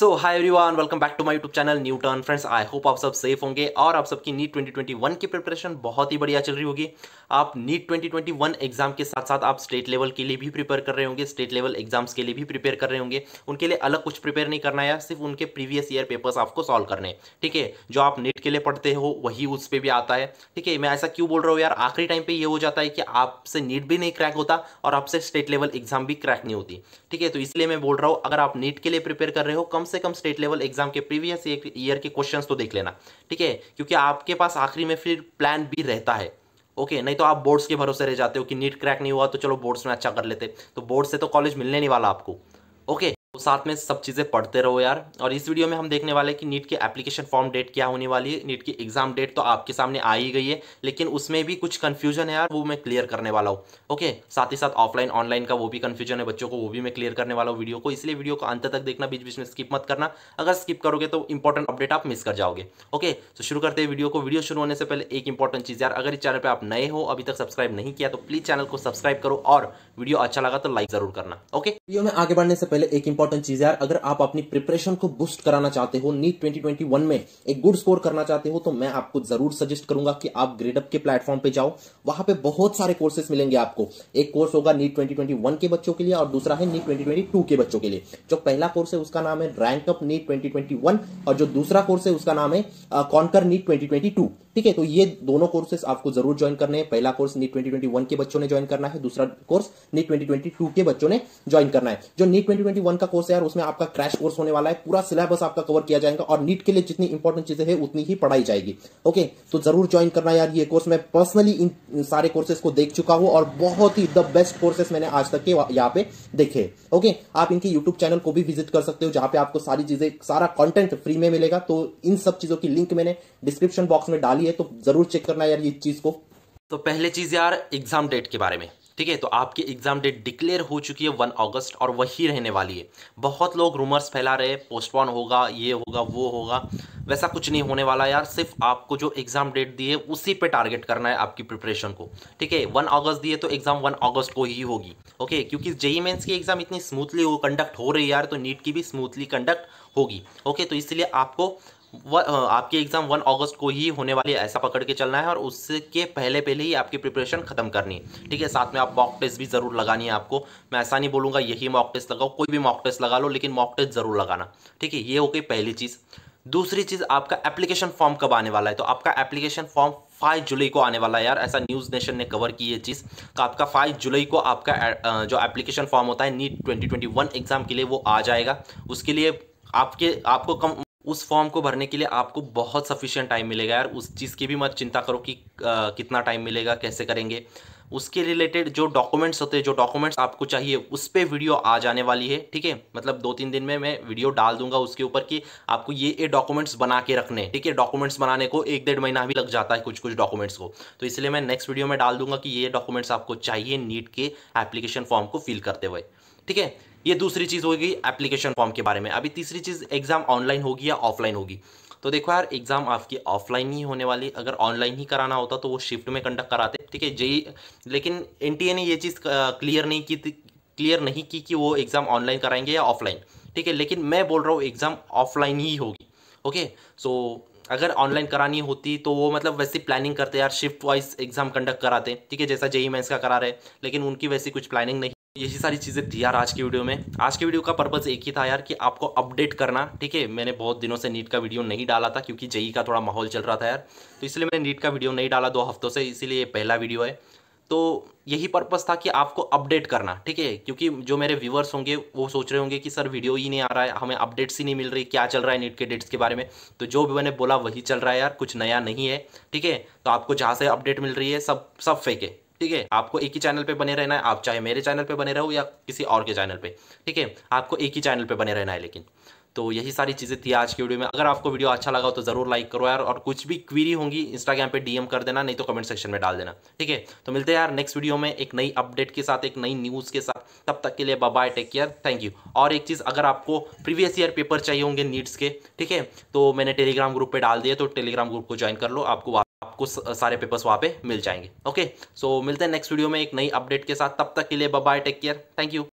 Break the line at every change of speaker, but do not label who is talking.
so hi everyone welcome back to my YouTube channel new turn friends I hope आप सब safe होंगे और आप सबकी नीट 2021 की प्रिपरेशन बहुत ही बढ़िया चल रही होगी आप नीट 2021 एग्जाम के साथ साथ आप स्टेट लेवल के लिए भी प्रिपेयर कर रहे होंगे स्टेट लेवल एग्जाम्स के लिए भी प्रिपेयर कर रहे होंगे उनके लिए अलग कुछ प्रिपेयर नहीं करना है सिर्फ उनके प्रीवियस ईयर पेपर्स आपको सॉल्व करने ठीक है जो आप नीट के लिए पढ़ते हो वही उस पर भी आता है ठीक है मैं ऐसा क्यों बोल रहा हूँ यार आखिरी टाइम पर ये हो जाता है कि आपसे नीट भी नहीं क्रैक होता और आपसे स्टेट लेवल एग्जाम भी क्रैक नहीं होती ठीक है तो इसलिए मैं बोल रहा हूँ अगर आप नीट के लिए प्रिपेयर कर रहे हो कम से कम स्टेट लेवल एग्जाम के प्रीवियस ईयर के क्वेश्चंस तो देख लेना ठीक है क्योंकि आपके पास आखिरी में फिर प्लान भी रहता है ओके नहीं तो आप बोर्ड्स के भरोसे रह जाते हो कि नीट क्रैक नहीं हुआ तो चलो बोर्ड्स में अच्छा कर लेते तो बोर्ड से तो कॉलेज मिलने नहीं वाला आपको ओके तो साथ में सब चीज़ें पढ़ते रहो यार और इस वीडियो में हम देखने वाले हैं कि नीट की एप्लीकेशन फॉर्म डेट क्या होने वाली है नीट की एग्जाम डेट तो आपके सामने आ ही गई है लेकिन उसमें भी कुछ कन्फ्यूजन है यार वो मैं क्लियर करने वाला हूँ ओके साथ ही साथ ऑफलाइन ऑनलाइन का वो भी कन्फ्यूजन है बच्चों को वो भी मैं क्लियर करने वाला हूँ वीडियो को इसलिए वीडियो को अंत तक देखना बीच बीच में स्किप मत करना अगर स्किप करोगे तो इंपॉर्टेंट अपडेट आप मिस कर जाओगे ओके तो शुरू करते हैं वीडियो को वीडियो शुरू होने से पहले एक इंपॉर्टेंट चीज़ यार अगर इस चैनल पर आप नए हो अभी तक सब्सक्राइब नहीं किया तो प्लीज़ चैनल को सब्सक्राइब करो और वीडियो अच्छा लगा तो लाइक जरूर करना ओके वीडियो में आगे बढ़ने से पहले एक इंपॉर्टेंट इंपॉर्टेंट चीज यार अगर आप अपनी प्रिपरेशन को बूस्ट कराना चाहते हो नीट 2021 में एक गुड स्कोर करना चाहते हो तो मैं आपको जरूर सजेस्ट करूंगा कि आप ग्रेडअप के प्लेटफॉर्म पे जाओ वहां पे बहुत सारे कोर्सेस मिलेंगे आपको एक कोर्स होगा नीट 2021 के बच्चों के लिए और दूसरा है नीट ट्वेंटी के बच्चों के लिए जो पहला कोर्स है उसका नाम है रैंक नीट ट्वेंटी और जो दूसरा कोर्स है उसका नाम है कॉन्कर नीट ट्वेंटी ठीक है तो ये दोनों कोर्सेस आपको जरूर ज्वाइन करने हैं पहला कोर्स नीट 2021 के बच्चों ने ज्वाइन करना है दूसरा कोर्स नीट 2022 के बच्चों ने ज्वाइन करना है जो e e नीट 2021 का कोर्स है यार उसमें आपका क्रैश कोर्स होने वाला है पूरा सिलेबस आपका कवर किया जाएगा और नीट e के लिए जितनी इंपॉर्टेंट चीजें हैं उतनी ही पढ़ाई जाएगी ओके तो जरूर ज्वाइन करना यार ये कोर्स मैं पर्सनली इन सारे कोर्सेस को देख चुका हूं और बहुत ही द बेस्ट कोर्सेस मैंने आज तक के यहाँ पे देखे ओके आप इनके यूट्यूब चैनल को भी विजिट कर सकते हो जहां पे आपको सारी चीजें सारा कॉन्टेंट फ्री में मिलेगा तो इन सब चीजों की लिंक मैंने डिस्क्रिप्शन बॉक्स में डाली है तो ज़रूर चेक करना यार ये चीज़ को तो पहले चीज़ यार एग्ज़ाम डेट के बारे में ठीक है तो आपकी एग्ज़ाम डेट डिक्लेयर हो चुकी है वन अगस्त और वही रहने वाली है बहुत लोग रूमर्स फैला रहे हैं पोस्टपोन होगा ये होगा वो होगा वैसा कुछ नहीं होने वाला यार सिर्फ आपको जो एग्ज़ाम डेट दी है उसी पे टारगेट करना है आपकी प्रिपरेशन को ठीक है वन अगस्त दिए तो एग्ज़ाम वन अगस्त को ही होगी ओके क्योंकि जेई मेन्स e की एग्ज़ाम इतनी स्मूथली कंडक्ट हो रही है यार तो नीट की भी स्मूथली कंडक्ट होगी ओके तो इसलिए आपको व, आपकी एग्ज़ाम वन अगस्त को ही होने वाली है ऐसा पकड़ के चलना है और उसके पहले पहले ही आपकी प्रिपरेशन खत्म करनी है ठीक है साथ में आप मॉक टेस्ट भी ज़रूर लगानी है आपको मैं ऐसा नहीं बोलूँगा यही मॉक टेस्ट लगाओ कोई भी मॉक टेस्ट लगा लो लेकिन मॉक टेस्ट ज़रूर लगाना ठीक है ये हो गई पहली चीज़ दूसरी चीज़ आपका एप्लीकेशन फॉर्म कब आने वाला है तो आपका एप्लीकेशन फॉर्म फाइव जुलाई को आने वाला है यार ऐसा न्यूज़ नेशन ने कवर की ये चीज़ तो आपका फाइव जुलाई को आपका जो एप्लीकेशन फॉर्म होता है NEET twenty twenty one exam के लिए वो आ जाएगा उसके लिए आपके आपको कम उस फॉर्म को भरने के लिए आपको बहुत सफिशियंट टाइम मिलेगा यार उस चीज़ की भी मत चिंता करो कि आ, कितना टाइम मिलेगा कैसे करेंगे उसके रिलेटेड जो डॉक्यूमेंट्स होते हैं जो डॉक्यूमेंट्स आपको चाहिए उस पर वीडियो आ जाने वाली है ठीक है मतलब दो तीन दिन में मैं वीडियो डाल दूंगा उसके ऊपर कि आपको ये ये डॉक्यूमेंट्स बना के रखने ठीक है डॉक्यूमेंट्स बनाने को एक डेढ़ महीना भी लग जाता है कुछ कुछ डॉक्यूमेंट्स को तो इसलिए मैं नेक्स्ट वीडियो में डाल दूंगा कि ये डॉक्यूमेंट्स आपको चाहिए नीट के एप्लीकेशन फॉर्म को फिल करते हुए ठीक है ये दूसरी चीज़ होगी एप्लीकेशन फॉर्म के बारे में अभी तीसरी चीज़ एग्जाम ऑनलाइन होगी या ऑफलाइन होगी तो देखो यार एग्ज़ाम आपकी ऑफलाइन ही होने वाली अगर ऑनलाइन ही कराना होता तो वो शिफ्ट में कंडक्ट कराते ठीक है जेई लेकिन एन ने ये चीज़ क्लियर नहीं की क्लियर नहीं की कि वो एग्ज़ाम ऑनलाइन कराएंगे या ऑफलाइन ठीक है लेकिन मैं बोल रहा हूँ एग्ज़ाम ऑफलाइन ही होगी ओके सो अगर ऑनलाइन करानी होती तो वो मतलब वैसे प्लानिंग करते यार शिफ्ट वाइज एग्ज़ाम कंडक्ट कराते ठीक है जैसा जेई मैं का करा रहे लेकिन उनकी वैसी कुछ प्लानिंग नहीं यही सारी चीज़ें थी यार आज की वीडियो में आज की वीडियो का पर्पज़ एक ही था यार कि आपको अपडेट करना ठीक है मैंने बहुत दिनों से नीट का वीडियो नहीं डाला था क्योंकि जई का थोड़ा माहौल चल रहा था यार तो इसलिए मैंने नीट का वीडियो नहीं डाला दो हफ्तों से इसीलिए पहला वीडियो है तो यही पर्पज़ था कि आपको अपडेट करना ठीक है क्योंकि जो मेरे व्यूवर्स होंगे वो सोच रहे होंगे कि सर वीडियो ही नहीं आ रहा है हमें अपडेट्स ही नहीं मिल रही क्या चल रहा है नीट के डेट्स के बारे में तो जो भी मैंने बोला वही चल रहा है यार कुछ नया नहीं है ठीक है तो आपको जहाँ से अपडेट मिल रही है सब सब है ठीक है आपको एक ही चैनल पे बने रहना है आप चाहे मेरे चैनल पे बने रहो या किसी और के चैनल पे ठीक है आपको एक ही चैनल पे बने रहना है लेकिन तो यही सारी चीज़ें थी आज की वीडियो में अगर आपको वीडियो अच्छा लगा हो तो ज़रूर लाइक करो यार और कुछ भी क्वीरी होंगी इंस्टाग्राम पे डीएम कर देना नहीं तो कमेंट सेक्शन में डाल देना ठीक है तो मिलते हैं यार नेक्स्ट वीडियो में एक नई अपडेट के साथ एक नई न्यूज़ के साथ तब तक के लिए bye take care thank you और एक चीज़ अगर आपको प्रीवियस ईयर पेपर चाहिए होंगे नीड्स के ठीक है तो मैंने टेलीग्राम ग्रुप पर डाल दिए तो टेलीग्राम ग्रुप को ज्वाइन कर लो आपको आपको सारे पेपर्स वहाँ पे मिल जाएंगे ओके सो मिलते हैं नेक्स्ट वीडियो में एक नई अपडेट के साथ तब तक के लिए bye take care thank you